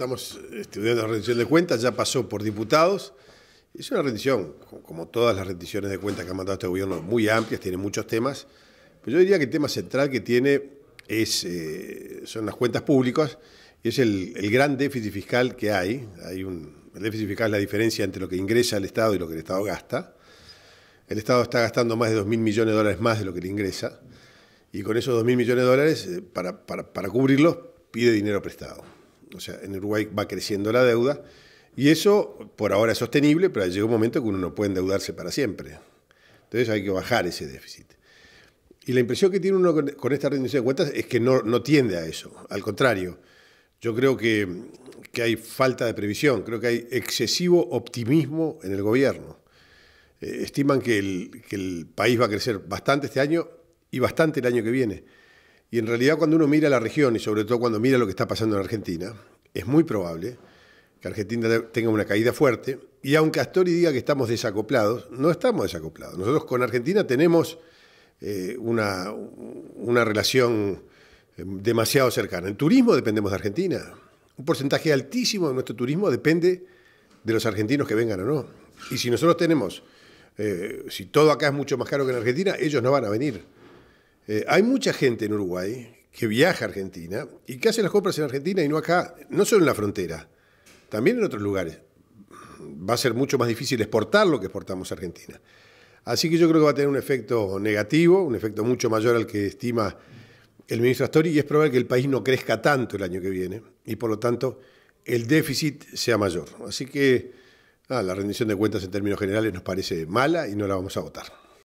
estamos estudiando la rendición de cuentas, ya pasó por diputados. Es una rendición, como todas las rendiciones de cuentas que ha mandado este gobierno, muy amplias, tiene muchos temas. Pero yo diría que el tema central que tiene es, eh, son las cuentas públicas y es el, gran déficit fiscal que hay. hay un, el déficit fiscal es la diferencia entre lo que ingresa el Estado y lo que el Estado gasta. El Estado está gastando más de 2.000 millones de dólares más de lo que le ingresa. Y con esos 2.000 millones de dólares, eh, para, para cubrirlos, pide dinero prestado o sea, en Uruguay va creciendo la deuda, y eso por ahora es sostenible, pero llega un momento que uno no puede endeudarse para siempre. Entonces hay que bajar ese déficit. Y la impresión que tiene uno con esta rendición de cuentas es que no, tiende a eso, al contrario. Yo creo que, hay falta de previsión, creo que hay excesivo optimismo en el gobierno. Eh, estiman que el país va a crecer bastante este año y bastante el año que viene. Y en realidad cuando uno mira la región y sobre todo cuando mira lo que está pasando en Argentina, es muy probable que Argentina tenga una caída fuerte. Y aunque Astori diga que estamos desacoplados, no estamos desacoplados. Nosotros con Argentina tenemos eh, una, relación eh, demasiado cercana. En turismo dependemos de Argentina. Un porcentaje altísimo de nuestro turismo depende de los argentinos que vengan o no. Y si nosotros tenemos, eh, si todo acá es mucho más caro que en Argentina, ellos no van a venir. Eh, hay mucha gente en Uruguay que viaja a Argentina y que hace las compras en Argentina y no acá, no solo en la frontera, también en otros lugares. Va a ser mucho más difícil exportar lo que exportamos a Argentina. Así que yo creo que va a tener un efecto negativo, un efecto mucho mayor al que estima el ministro Astori, y es probable que el país no crezca tanto el año que viene, y por lo tanto el déficit sea mayor. Así que la rendición de cuentas en términos generales nos parece mala y no la vamos a votar.